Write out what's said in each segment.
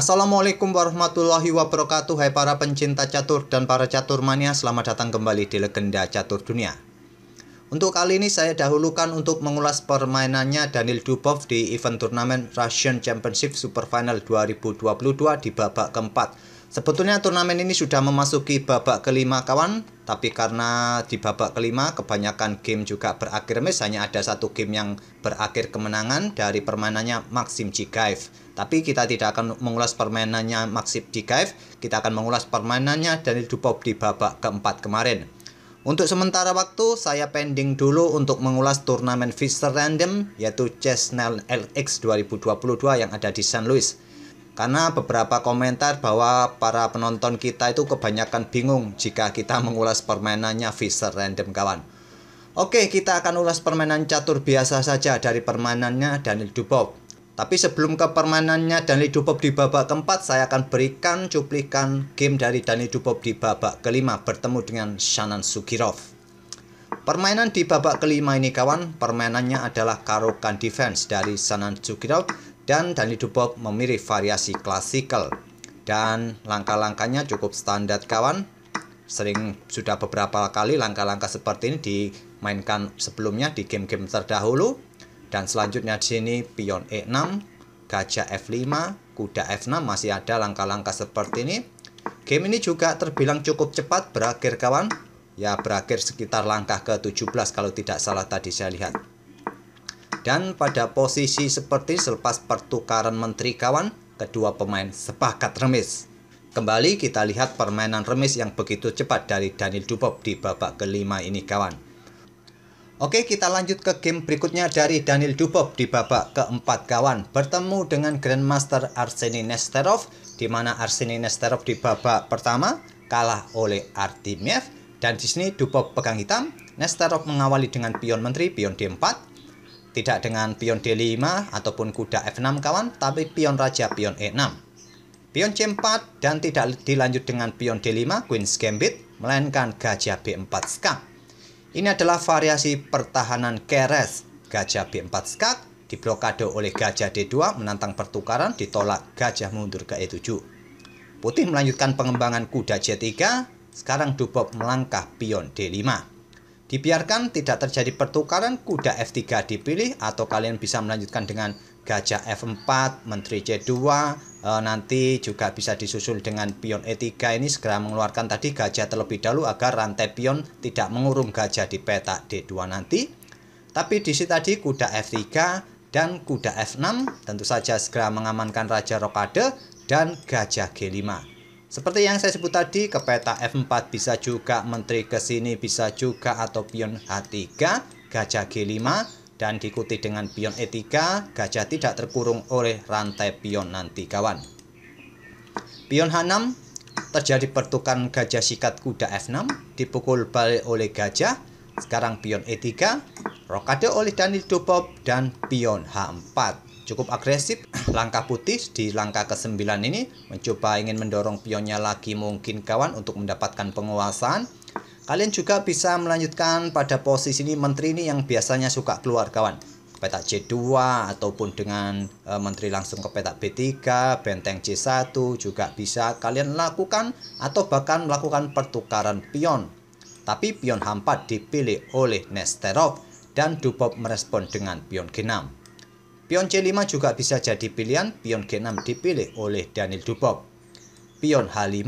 Assalamualaikum warahmatullahi wabarakatuh Hai para pencinta catur dan para catur mania Selamat datang kembali di Legenda Catur Dunia Untuk kali ini saya dahulukan untuk mengulas permainannya Daniel Dubov di event turnamen Russian Championship Super Final 2022 di babak keempat Sebetulnya turnamen ini sudah memasuki babak kelima kawan, tapi karena di babak kelima kebanyakan game juga berakhir miss, hanya ada satu game yang berakhir kemenangan dari permainannya Maxim Jigaif. Tapi kita tidak akan mengulas permainannya Maxim Jigaif, kita akan mengulas permainannya dari Dupop di babak keempat kemarin. Untuk sementara waktu, saya pending dulu untuk mengulas turnamen Fischer Random, yaitu Chesnel LX 2022 yang ada di San Luis. Karena beberapa komentar bahwa para penonton kita itu kebanyakan bingung jika kita mengulas permainannya Fischer Random kawan. Oke, kita akan ulas permainan catur biasa saja dari permainannya Daniel Dubov. Tapi sebelum ke permainannya Daniel Dubov di babak keempat, saya akan berikan cuplikan game dari Daniel Dubov di babak kelima bertemu dengan Shannon Sugirov. Permainan di babak kelima ini kawan, permainannya adalah Karokan Defense dari Sanan Sugirov dan Danny Dubov memilih variasi klasikal dan langkah-langkahnya cukup standar kawan. Sering sudah beberapa kali langkah-langkah seperti ini dimainkan sebelumnya di game-game terdahulu. Dan selanjutnya di sini pion E6, gajah F5, kuda F6 masih ada langkah-langkah seperti ini. Game ini juga terbilang cukup cepat berakhir kawan. Ya berakhir sekitar langkah ke-17 kalau tidak salah tadi saya lihat. Dan pada posisi seperti selepas pertukaran menteri kawan, kedua pemain sepakat remis. Kembali kita lihat permainan remis yang begitu cepat dari Daniel Dubov di babak kelima ini kawan. Oke kita lanjut ke game berikutnya dari Daniel Dubov di babak keempat kawan. Bertemu dengan Grandmaster Arseny Nesterov di mana Arseny Nesterov di babak pertama kalah oleh Artemiev dan di sini Dubov pegang hitam, Nesterov mengawali dengan pion menteri pion D4 tidak dengan pion D5 ataupun kuda F6 kawan, tapi pion raja pion E6. Pion C4 dan tidak dilanjut dengan pion D5 Queen's Gambit, melainkan gajah B4 skak. Ini adalah variasi pertahanan keres. Gajah B4 skak diblokade oleh gajah D2 menantang pertukaran ditolak gajah mundur ke E7. Putih melanjutkan pengembangan kuda C3, sekarang Dubov melangkah pion D5. Dibiarkan tidak terjadi pertukaran kuda F3 dipilih atau kalian bisa melanjutkan dengan gajah F4, menteri C2, eh, nanti juga bisa disusul dengan pion E3 ini segera mengeluarkan tadi gajah terlebih dahulu agar rantai pion tidak mengurung gajah di peta D2 nanti. Tapi di sini tadi kuda F3 dan kuda F6 tentu saja segera mengamankan raja rokade dan gajah G5. Seperti yang saya sebut tadi, ke peta F4 bisa juga menteri ke sini, bisa juga atau pion H3, gajah G5, dan diikuti dengan pion E3, gajah tidak terkurung oleh rantai pion nanti kawan. Pion H6, terjadi pertukaran gajah sikat kuda F6, dipukul balik oleh gajah, sekarang pion E3, Rokade oleh Daniel Dubov dan pion H4 cukup agresif. Langkah putih di langkah ke-9 ini mencoba ingin mendorong pionnya lagi mungkin kawan untuk mendapatkan penguasaan. Kalian juga bisa melanjutkan pada posisi ini menteri ini yang biasanya suka keluar kawan. Petak C2 ataupun dengan e, menteri langsung ke petak B3, benteng C1 juga bisa kalian lakukan atau bahkan melakukan pertukaran pion. Tapi pion H4 dipilih oleh Nesterov dan Dupop merespon dengan pion G6. Pion C5 juga bisa jadi pilihan, pion G6 dipilih oleh Daniel Dupop. Pion H5,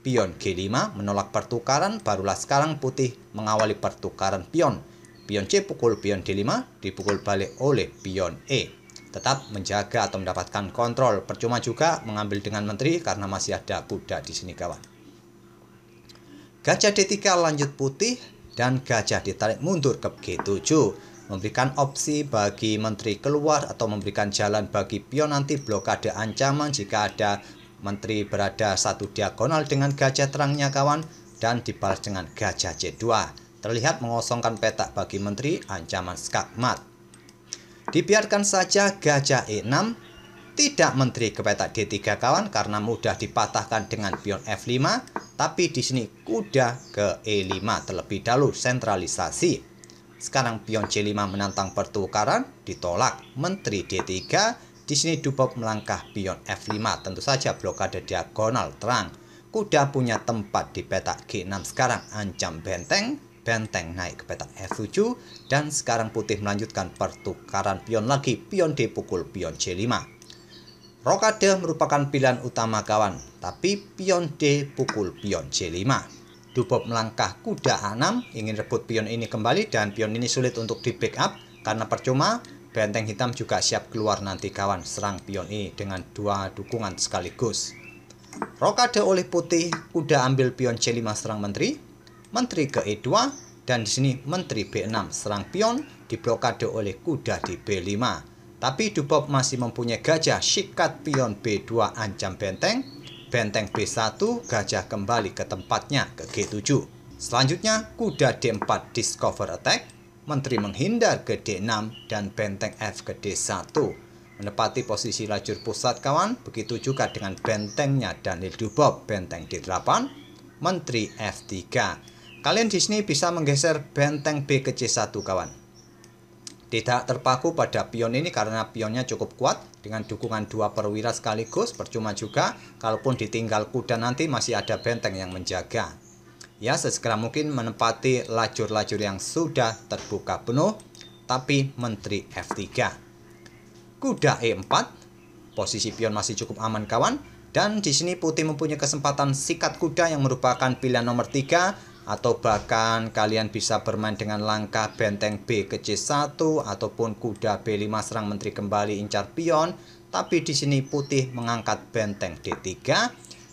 pion G5 menolak pertukaran, barulah sekarang putih mengawali pertukaran pion. Pion C pukul pion D5 dipukul balik oleh pion E. Tetap menjaga atau mendapatkan kontrol, percuma juga mengambil dengan menteri karena masih ada kuda di sini kawan. Gajah D3 lanjut putih dan gajah ditarik mundur ke G7 memberikan opsi bagi menteri keluar atau memberikan jalan bagi pion anti blokade ancaman jika ada menteri berada satu diagonal dengan gajah terangnya kawan dan dibalas dengan gajah C2 terlihat mengosongkan petak bagi menteri ancaman skakmat dibiarkan saja gajah E6 tidak menteri ke petak D3 kawan karena mudah dipatahkan dengan pion F5, tapi di sini kuda ke E5 terlebih dahulu sentralisasi. Sekarang pion C5 menantang pertukaran, ditolak. Menteri D3, di sini Dubok melangkah pion F5, tentu saja blokade diagonal terang. Kuda punya tempat di petak G6 sekarang ancam benteng, benteng naik ke petak F7 dan sekarang putih melanjutkan pertukaran pion lagi pion D pukul pion C5 Rokade merupakan pilihan utama kawan, tapi pion D pukul pion C5. Dubob melangkah kuda A6, ingin rebut pion ini kembali dan pion ini sulit untuk di backup karena percuma benteng hitam juga siap keluar nanti kawan serang pion ini dengan dua dukungan sekaligus. Rokade oleh putih, kuda ambil pion C5 serang menteri, menteri ke E2, dan di sini menteri B6 serang pion diblokade oleh kuda di B5. Tapi Dubop masih mempunyai gajah sikat pion B2 ancam benteng, benteng B1 gajah kembali ke tempatnya ke G7. Selanjutnya kuda D4 discover attack, menteri menghindar ke D6 dan benteng F ke D1. Menepati posisi lajur pusat kawan, begitu juga dengan bentengnya Daniel Dubov benteng D8, menteri F3. Kalian di sini bisa menggeser benteng B ke C1 kawan. Tidak terpaku pada pion ini karena pionnya cukup kuat dengan dukungan dua perwira sekaligus percuma juga kalaupun ditinggal kuda nanti masih ada benteng yang menjaga. Ya sesegera mungkin menempati lajur-lajur yang sudah terbuka penuh tapi menteri F3. Kuda E4, posisi pion masih cukup aman kawan dan di sini putih mempunyai kesempatan sikat kuda yang merupakan pilihan nomor 3 atau bahkan kalian bisa bermain dengan langkah benteng B ke C1 ataupun kuda B5 serang menteri kembali incar pion tapi di sini putih mengangkat benteng D3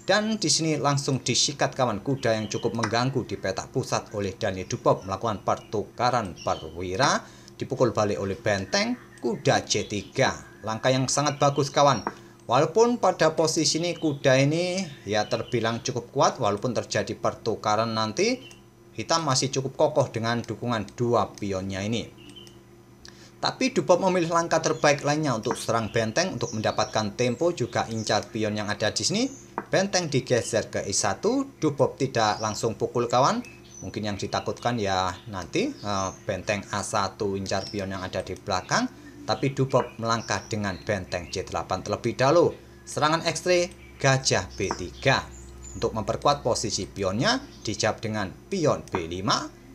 dan di sini langsung disikat kawan kuda yang cukup mengganggu di petak pusat oleh Dani Dupop melakukan pertukaran perwira dipukul balik oleh benteng kuda C3 langkah yang sangat bagus kawan Walaupun pada posisi ini kuda ini ya terbilang cukup kuat walaupun terjadi pertukaran nanti hitam masih cukup kokoh dengan dukungan dua pionnya ini. Tapi Dubop memilih langkah terbaik lainnya untuk serang benteng untuk mendapatkan tempo juga incar pion yang ada di sini. Benteng digeser ke E1, Dubop tidak langsung pukul kawan. Mungkin yang ditakutkan ya nanti eh, benteng A1 incar pion yang ada di belakang tapi Dubov melangkah dengan benteng C8 terlebih dahulu. Serangan x gajah B3. Untuk memperkuat posisi pionnya, dijawab dengan pion B5.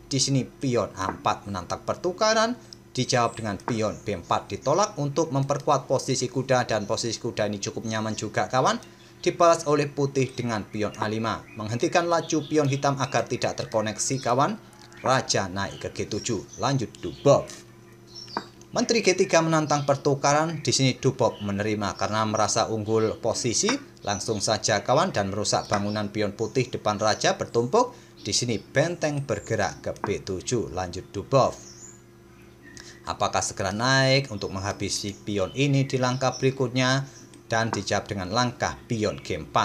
Di sini pion A4 menantang pertukaran, dijawab dengan pion B4 ditolak untuk memperkuat posisi kuda dan posisi kuda ini cukup nyaman juga kawan dibalas oleh putih dengan pion A5 menghentikan laju pion hitam agar tidak terkoneksi kawan Raja naik ke G7 lanjut Dubov Menteri g menantang pertukaran, di sini Dubok menerima karena merasa unggul posisi, langsung saja kawan dan merusak bangunan pion putih depan raja bertumpuk, di sini benteng bergerak ke B7, lanjut Dubov. Apakah segera naik untuk menghabisi pion ini di langkah berikutnya? Dan dijawab dengan langkah pion G4.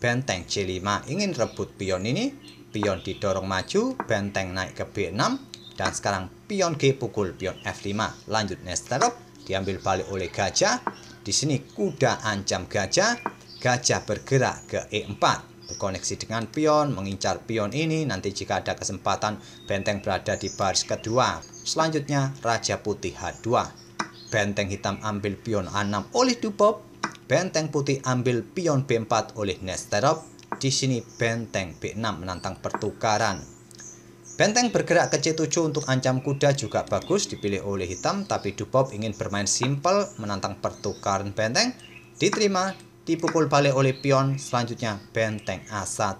Benteng C5 ingin rebut pion ini, pion didorong maju, benteng naik ke B6, dan sekarang pion G pukul pion F5. Lanjut Nestorov diambil balik oleh gajah. Di sini kuda ancam gajah, gajah bergerak ke E4 berkoneksi dengan pion, mengincar pion ini nanti jika ada kesempatan benteng berada di baris kedua. Selanjutnya Raja Putih H2. Benteng hitam ambil pion A6 oleh Dubov, benteng putih ambil pion B4 oleh Nesterov. Di sini benteng B6 menantang pertukaran Benteng bergerak ke C7 untuk ancam kuda juga bagus dipilih oleh hitam tapi Dubov ingin bermain simple menantang pertukaran benteng diterima dipukul balik oleh pion selanjutnya benteng A1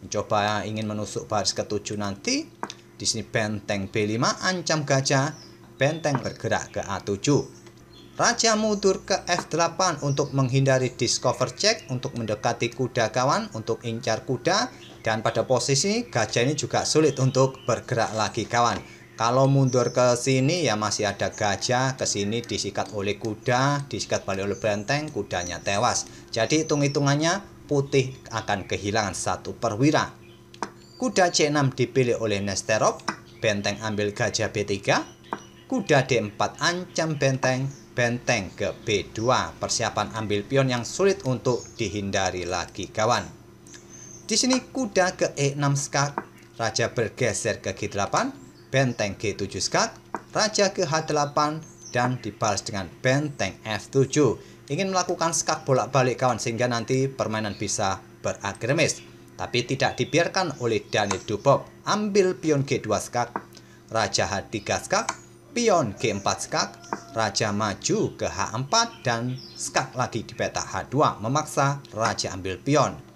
mencoba ingin menusuk baris ke-7 nanti di sini benteng B5 ancam gajah benteng bergerak ke A7 Raja mundur ke F8 untuk menghindari discover check untuk mendekati kuda kawan untuk incar kuda dan pada posisi gajah ini juga sulit untuk bergerak lagi kawan. Kalau mundur ke sini ya masih ada gajah, ke sini disikat oleh kuda, disikat balik oleh benteng, kudanya tewas. Jadi hitung-hitungannya putih akan kehilangan satu perwira. Kuda C6 dipilih oleh Nesterov, benteng ambil gajah B3, kuda D4 ancam benteng, benteng ke B2. Persiapan ambil pion yang sulit untuk dihindari lagi kawan. Di sini kuda ke E6 skak, raja bergeser ke G8, benteng G7 skak, raja ke H8 dan dibalas dengan benteng F7. Ingin melakukan skak bolak-balik kawan sehingga nanti permainan bisa beragremis. Tapi tidak dibiarkan oleh Daniel Dubov. Ambil pion G2 skak, raja H3 skak, pion G4 skak, raja maju ke H4 dan skak lagi di peta H2 memaksa raja ambil pion.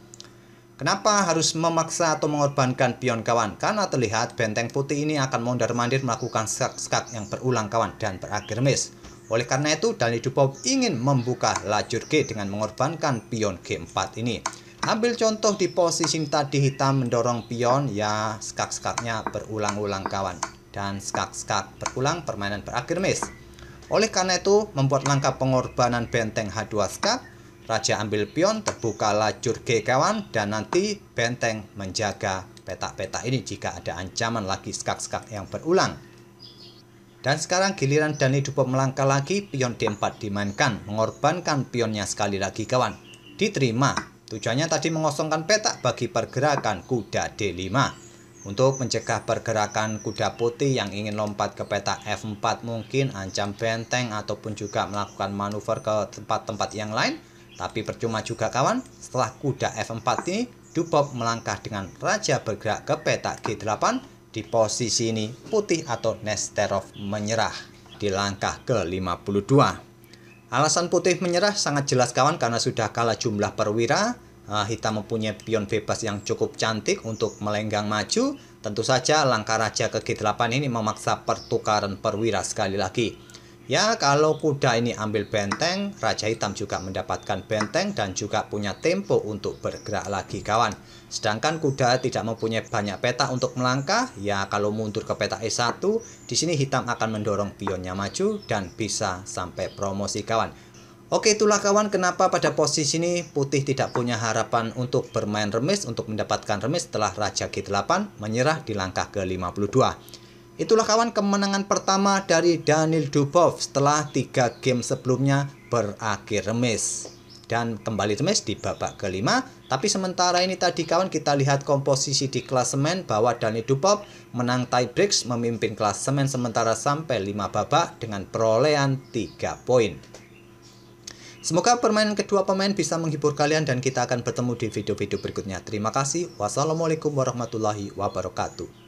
Kenapa harus memaksa atau mengorbankan pion kawan? Karena terlihat benteng putih ini akan mondar-mandir melakukan skak-skak yang berulang kawan dan berakhir miss. Oleh karena itu, Dani Dubov ingin membuka lajur G dengan mengorbankan pion G4 ini. Ambil contoh di posisi tadi hitam mendorong pion, ya skak-skaknya berulang-ulang kawan. Dan skak-skak berulang permainan berakhir miss. Oleh karena itu, membuat langkah pengorbanan benteng H2 skak Raja ambil pion, terbuka terbukalah G kawan, dan nanti benteng menjaga petak-petak ini jika ada ancaman lagi skak-skak yang berulang. Dan sekarang giliran Dani Dupo melangkah lagi, pion D4 dimainkan, mengorbankan pionnya sekali lagi kawan. Diterima, tujuannya tadi mengosongkan petak bagi pergerakan kuda D5. Untuk mencegah pergerakan kuda putih yang ingin lompat ke petak F4 mungkin ancam benteng ataupun juga melakukan manuver ke tempat-tempat yang lain, tapi percuma juga kawan, setelah kuda F4 ini, Dubov melangkah dengan raja bergerak ke petak G8. Di posisi ini, putih atau Nesterov menyerah di langkah ke-52. Alasan putih menyerah sangat jelas kawan karena sudah kalah jumlah perwira, ah, hitam mempunyai pion bebas yang cukup cantik untuk melenggang maju. Tentu saja langkah raja ke G8 ini memaksa pertukaran perwira sekali lagi. Ya, kalau kuda ini ambil benteng, Raja Hitam juga mendapatkan benteng dan juga punya tempo untuk bergerak lagi, kawan. Sedangkan kuda tidak mempunyai banyak peta untuk melangkah, ya kalau mundur ke peta E1, di sini hitam akan mendorong pionnya maju dan bisa sampai promosi, kawan. Oke, itulah kawan kenapa pada posisi ini putih tidak punya harapan untuk bermain remis untuk mendapatkan remis setelah Raja G8 menyerah di langkah ke-52. Itulah kawan kemenangan pertama dari Daniel Dubov setelah tiga game sebelumnya berakhir remis. Dan kembali remis di babak kelima. Tapi sementara ini tadi kawan kita lihat komposisi di klasemen bahwa Daniel Dubov menang breaks memimpin klasemen sementara sampai lima babak dengan perolehan tiga poin. Semoga permainan kedua pemain bisa menghibur kalian dan kita akan bertemu di video-video berikutnya. Terima kasih. Wassalamualaikum warahmatullahi wabarakatuh.